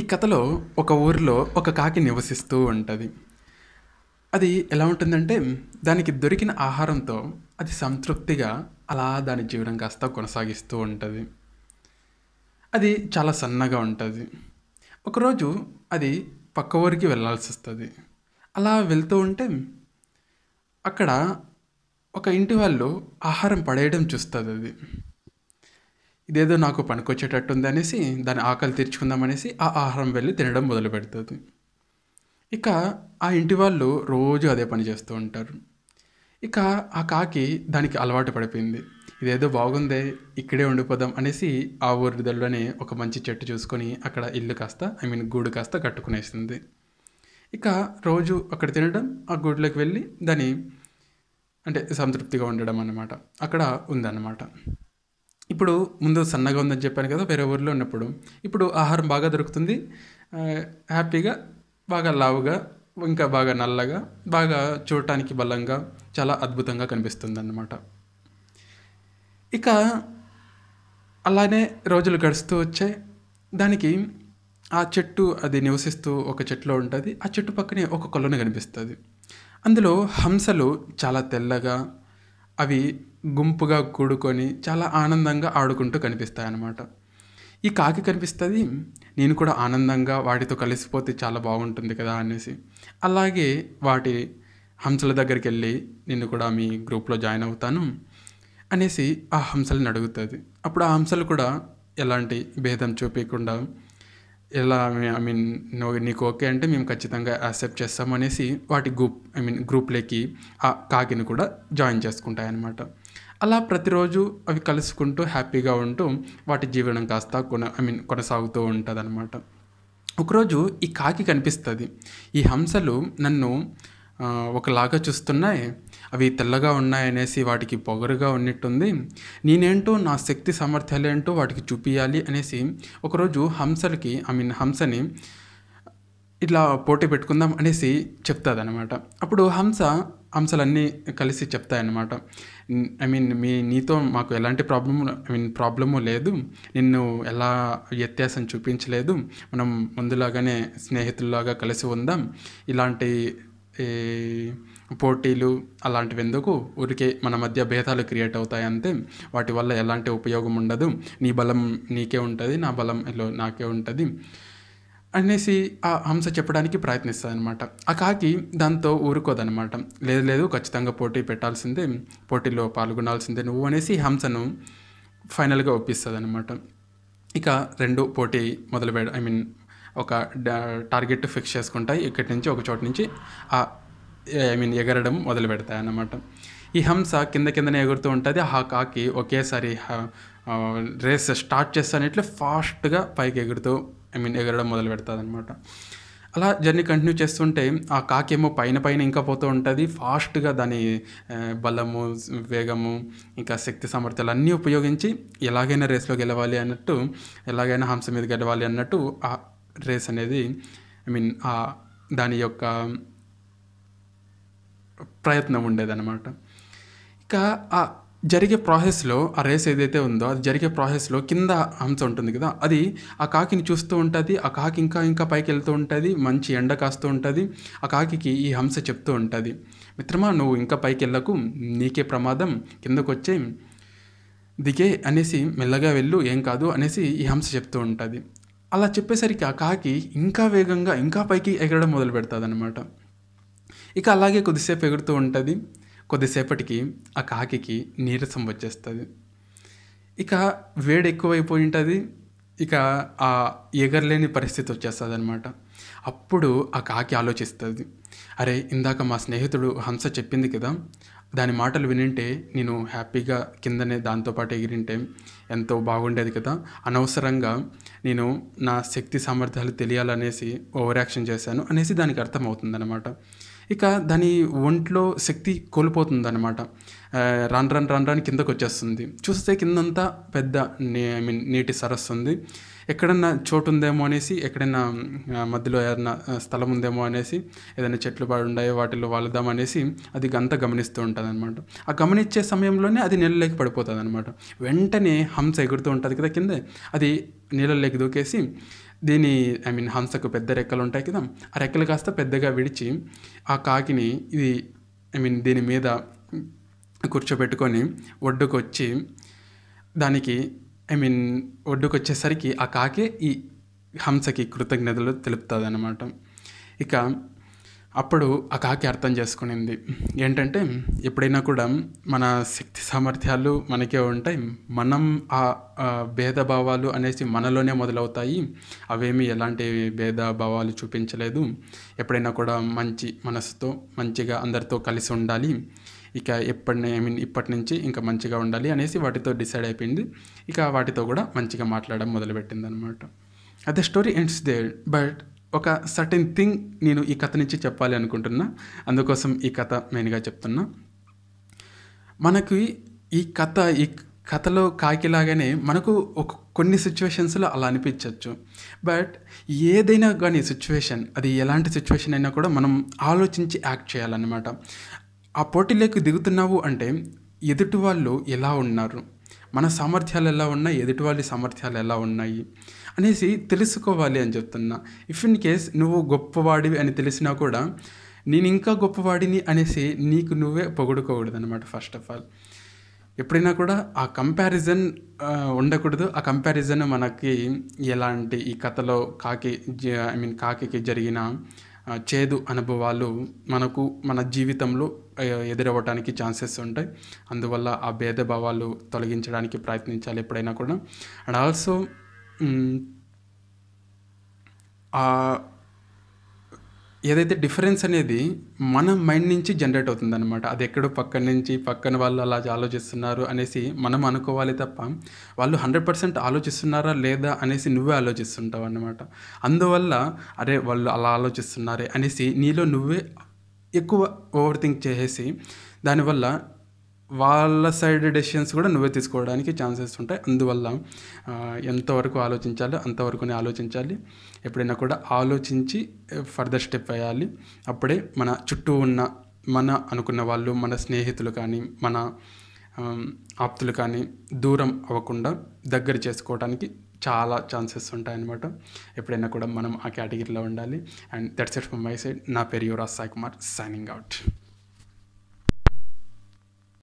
ఈ కథలో ఒక ఊరిలో ఒక కాకి నివసిస్తూ ఉంటుంది అది ఎలా ఉంటుందంటే దానికి దొరికిన ఆహారంతో అది సంతృప్తిగా అలా దాని జీవనం కాస్త కొనసాగిస్తూ ఉంటుంది అది చాలా సన్నగా ఉంటుంది ఒకరోజు అది పక్క ఊరికి వెళ్ళాల్సి వస్తుంది అలా వెళ్తూ ఉంటే అక్కడ ఒక ఇంటి వాళ్ళు ఆహారం పడేయడం చూస్తుంది అది ఇదేదో నాకు ఉంది అనేసి దాని ఆకలి తీర్చుకుందామనేసి ఆ ఆహారం వెళ్ళి తినడం మొదలు పెడుతుంది ఇక ఆ ఇంటి వాళ్ళు రోజు అదే పని చేస్తూ ఉంటారు ఇక ఆ కాకి దానికి అలవాటు పడిపోయింది ఇదేదో బాగుందే ఇక్కడే ఉండిపోదాం అనేసి ఆ ఊరిదల్లోనే ఒక మంచి చెట్టు చూసుకొని అక్కడ ఇల్లు కాస్త ఐ మీన్ గూడు కాస్త కట్టుకునేసింది ఇక రోజు అక్కడ తినడం ఆ గూడులోకి వెళ్ళి దాని అంటే సంతృప్తిగా ఉండడం అన్నమాట అక్కడ ఉందన్నమాట ఇప్పుడు ముందు సన్నగా ఉందని చెప్పాను కదా వేరే ఊరిలో ఉన్నప్పుడు ఇప్పుడు ఆహారం బాగా దొరుకుతుంది హ్యాపీగా బాగా లావుగా ఇంకా బాగా నల్లగా బాగా చూడటానికి బలంగా చాలా అద్భుతంగా కనిపిస్తుంది అన్నమాట ఇక అలానే రోజులు గడుస్తూ వచ్చాయి దానికి ఆ చెట్టు అది నివసిస్తూ ఒక చెట్టులో ఉంటుంది ఆ చెట్టు పక్కనే ఒక కొలను కనిపిస్తుంది అందులో హంసలు చాలా తెల్లగా అవి గుంపుగా కూడుకొని చాలా ఆనందంగా ఆడుకుంటూ కనిపిస్తాయి అన్నమాట ఈ కాకి కనిపిస్తుంది నేను కూడా ఆనందంగా వాటితో కలిసిపోతే చాలా బాగుంటుంది కదా అనేసి అలాగే వాటి హంసల దగ్గరికి వెళ్ళి నేను కూడా మీ గ్రూప్లో జాయిన్ అవుతాను అనేసి ఆ హంసలను అడుగుతుంది అప్పుడు ఆ హంసలు కూడా ఎలాంటి భేదం చూపించకుండా ఇలా ఐ మీన్ నీకు ఓకే అంటే మేము ఖచ్చితంగా యాక్సెప్ట్ చేస్తామనేసి వాటి గ్రూప్ ఐ మీన్ గ్రూప్లోకి ఆ కాకిని కూడా జాయిన్ చేసుకుంటాయన్నమాట అలా ప్రతిరోజు అవి కలుసుకుంటూ హ్యాపీగా ఉంటూ వాటి జీవనం కాస్త కొన ఐ మీన్ కొనసాగుతూ ఉంటుంది అనమాట ఒకరోజు ఈ కాకి కనిపిస్తుంది ఈ హంసలు నన్ను ఒకలాగా చూస్తున్నాయి అవి తెల్లగా ఉన్నాయనేసి వాటికి పొగరుగా ఉన్నట్టుంది నేనేంటో నా శక్తి సామర్థ్యాలేంటో వాటికి చూపించాలి అనేసి ఒకరోజు హంసలకి ఐ మీన్ హంసని ఇట్లా పోటీ పెట్టుకుందాం అనేసి చెప్తాదనమాట అప్పుడు హంస హంసలన్నీ కలిసి చెప్తాయన్నమాట ఐ మీన్ మీ నీతో మాకు ఎలాంటి ప్రాబ్లము ఐ మీన్ ప్రాబ్లము లేదు నిన్ను ఎలా వ్యత్యాసం చూపించలేదు మనం ముందులాగానే స్నేహితుల్లాగా కలిసి ఉందాం ఇలాంటి ఈ పోటీలు అలాంటివి ఎందుకు ఊరికే మన మధ్య భేదాలు క్రియేట్ అవుతాయి అంతే వాటి వల్ల ఎలాంటి ఉపయోగం ఉండదు నీ బలం నీకే ఉంటుంది నా బలం నాకే ఉంటుంది అనేసి ఆ హంస చెప్పడానికి ప్రయత్నిస్తుంది అనమాట ఆ కాకి దాంతో ఊరుకోదనమాట లేదు లేదు ఖచ్చితంగా పోటీ పెట్టాల్సిందే పోటీలో పాల్గొనాల్సిందే నువ్వు అనేసి హంసను ఫైనల్గా ఒప్పిస్తుంది అనమాట ఇక రెండు పోటీ మొదలు ఐ మీన్ ఒక టార్గెట్ ఫిక్స్ చేసుకుంటాయి ఇక్కడి నుంచి ఒక చోటు నుంచి ఐ మీన్ ఎగరడం మొదలు పెడతాయి అన్నమాట ఈ హంస కింద కిందనే ఎగురుతూ ఉంటుంది ఆ కాకి ఒకేసారి రేస్ స్టార్ట్ చేస్తానట్లు ఫాస్ట్గా పైకి ఎగురుతూ ఐ మీన్ ఎగరడం మొదలు పెడుతుంది అనమాట అలా జర్నీ కంటిన్యూ చేస్తుంటే ఆ కాకేమో పైన పైన ఇంకా పోతూ ఉంటుంది ఫాస్ట్గా దాని బలము వేగము ఇంకా శక్తి సామర్థ్యాలు అన్నీ ఉపయోగించి ఎలాగైనా రేస్లో గెలవాలి అన్నట్టు ఎలాగైనా హంస మీద గెలవాలి అన్నట్టు రేస్ అనేది ఐ మీన్ దాని యొక్క ప్రయత్నం ఉండేదన్నమాట ఇక ఆ జరిగే ప్రాసెస్లో ఆ రేస్ ఏదైతే ఉందో అది జరిగే ప్రాసెస్లో కింద అంశం ఉంటుంది కదా అది ఆ కాకిని చూస్తూ ఉంటుంది ఆ కాకి ఇంకా ఇంకా పైకి వెళ్తూ ఉంటుంది మంచి ఎండ కాస్తూ ఉంటుంది ఆ కాకి ఈ హంస చెప్తూ ఉంటుంది మిత్రమా నువ్వు ఇంకా పైకి వెళ్ళకు నీకే ప్రమాదం కిందకు వచ్చే దిగే అనేసి మెల్లగా వెళ్ళు ఏం కాదు అనేసి ఈ హంస చెప్తూ ఉంటుంది అలా చెప్పేసరికి ఆ కాకి ఇంకా వేగంగా ఇంకా పైకి ఎగరడం మొదలు అనమాట ఇక అలాగే కొద్దిసేపు ఎగురుతూ ఉంటుంది కొద్దిసేపటికి ఆ కాకి నీరసం వచ్చేస్తుంది ఇక వేడి ఎక్కువైపోయి ఉంటుంది ఇక ఆ ఎగరలేని పరిస్థితి వచ్చేస్తుంది అనమాట అప్పుడు ఆ కాకి ఆలోచిస్తుంది అరే ఇందాక మా స్నేహితుడు హంస చెప్పింది కదా దాని మాటలు వినింటే నేను హ్యాపీగా కిందనే దాంతోపాటు ఎగిరింటే ఎంతో బాగుండేది కదా అనవసరంగా నేను నా శక్తి సామర్థ్యాలు తెలియాలనేసి ఓవర్ యాక్షన్ చేశాను అనేసి దానికి అర్థమవుతుందన్నమాట ఇక దాని ఒంట్లో శక్తి కోల్పోతుందన్నమాట రన్ రన్ రన్ రన్ కిందకు వచ్చేస్తుంది చూస్తే కిందంతా పెద్ద ఐ మీన్ నీటి సరస్సు ఉంది ఎక్కడన్నా చోటు ఉందేమో అనేసి ఎక్కడైనా మధ్యలో ఏదన్నా స్థలం ఉందేమో అనేసి ఏదైనా చెట్లు పాడు ఉన్నాయో వాటిలో వాళ్దాం అనేసి అది గంత గమనిస్తూ ఉంటుంది అనమాట ఆ గమనించే సమయంలోనే అది నీళ్ళలోకి పడిపోతుంది అనమాట వెంటనే హంస ఎగురుతూ ఉంటుంది కదా కింద అది నీళ్ళలోకి దూకేసి దీని ఐ మీన్ హంసకు పెద్ద రెక్కలు ఉంటాయి కదా ఆ రెక్కలు కాస్త పెద్దగా విడిచి ఆ కాకిని ఇది ఐ మీన్ దీని మీద కూర్చోబెట్టుకొని ఒడ్డుకు వచ్చి దానికి ఐ మీన్ ఒడ్డుకు వచ్చేసరికి ఆ కాకే ఈ హంసకి కృతజ్ఞతలు తెలుపుతుంది అనమాట ఇక అప్పుడు ఆ కాకి అర్థం చేసుకునింది ఏంటంటే ఎప్పుడైనా కూడా మన శక్తి సామర్థ్యాలు మనకే ఉంటాయి మనం ఆ భేదభావాలు అనేసి మనలోనే మొదలవుతాయి అవేమీ ఎలాంటి భేదభావాలు చూపించలేదు ఎప్పుడైనా కూడా మంచి మనసుతో మంచిగా అందరితో కలిసి ఉండాలి ఇక ఎప్పటి ఐ మీన్ ఇప్పటి నుంచి ఇంకా మంచిగా ఉండాలి అనేసి వాటితో డిసైడ్ అయిపోయింది ఇక వాటితో కూడా మంచిగా మాట్లాడడం మొదలుపెట్టింది అనమాట అదే స్టోరీ ఎండ్స్ దేర్ బట్ ఒక సర్టెన్ థింగ్ నేను ఈ కథ నుంచి చెప్పాలి అనుకుంటున్నా అందుకోసం ఈ కథ మెయిన్గా చెప్తున్నా మనకి ఈ కథ ఈ కథలో కాకిలాగానే మనకు ఒక కొన్ని సిచ్యువేషన్స్లో అలా అనిపించవచ్చు బట్ ఏదైనా కానీ సిచ్యువేషన్ అది ఎలాంటి సిచ్యువేషన్ అయినా కూడా మనం ఆలోచించి యాక్ట్ చేయాలన్నమాట ఆ పోటీలోకి దిగుతున్నావు అంటే ఎదుటి వాళ్ళు ఎలా ఉన్నారు మన సామర్థ్యాలు ఎలా ఉన్నాయి ఎదుటి వాళ్ళ సామర్థ్యాలు ఎలా ఉన్నాయి అనేసి తెలుసుకోవాలి అని చెప్తున్నా ఇఫ్ ఇన్ కేస్ నువ్వు గొప్పవాడివి అని తెలిసినా కూడా నేను ఇంకా గొప్పవాడిని అనేసి నీకు నువ్వే పొగుడుకోకూడదు అనమాట ఫస్ట్ ఆఫ్ ఆల్ ఎప్పుడైనా కూడా ఆ కంపారిజన్ ఉండకూడదు ఆ కంపారిజన్ మనకి ఎలాంటి ఈ కథలో కాకి ఐ మీన్ కాకి జరిగిన చేదు అనుభవాలు మనకు మన జీవితంలో ఎదురవ్వడానికి ఛాన్సెస్ ఉంటాయి అందువల్ల ఆ భేదభావాలు తొలగించడానికి ప్రయత్నించాలి ఎప్పుడైనా కూడా అండ్ ఆల్సో ఏదైతే డిఫరెన్స్ అనేది మన మైండ్ నుంచి జనరేట్ అవుతుంది అనమాట అది ఎక్కడో పక్కన నుంచి పక్కన వాళ్ళు అలా ఆలోచిస్తున్నారు అనేసి మనం అనుకోవాలి తప్ప వాళ్ళు హండ్రెడ్ పర్సెంట్ ఆలోచిస్తున్నారా లేదా అనేసి నువ్వే ఆలోచిస్తుంటావు అనమాట అందువల్ల అరే వాళ్ళు అలా ఆలోచిస్తున్నారే అనేసి నీలో నువ్వే ఎక్కువ ఓవర్ థింక్ చేసేసి దానివల్ల వాళ్ళ సైడ్ డెసిషన్స్ కూడా నువ్వే తీసుకోవడానికి ఛాన్సెస్ ఉంటాయి అందువల్ల ఎంతవరకు ఆలోచించాలో అంతవరకునే ఆలోచించాలి ఎప్పుడైనా కూడా ఆలోచించి ఫర్దర్ స్టెప్ వేయాలి అప్పుడే మన చుట్టూ ఉన్న మన అనుకున్న వాళ్ళు మన స్నేహితులు కానీ మన ఆప్తులు కానీ దూరం అవ్వకుండా దగ్గర చేసుకోవడానికి చాలా ఛాన్సెస్ ఉంటాయన్నమాట ఎప్పుడైనా కూడా మనం ఆ కేటగిరీలో ఉండాలి and that's it from my side నా పేరు యువరాజ్ సాయి కుమార్ సైనింగ్ అవుట్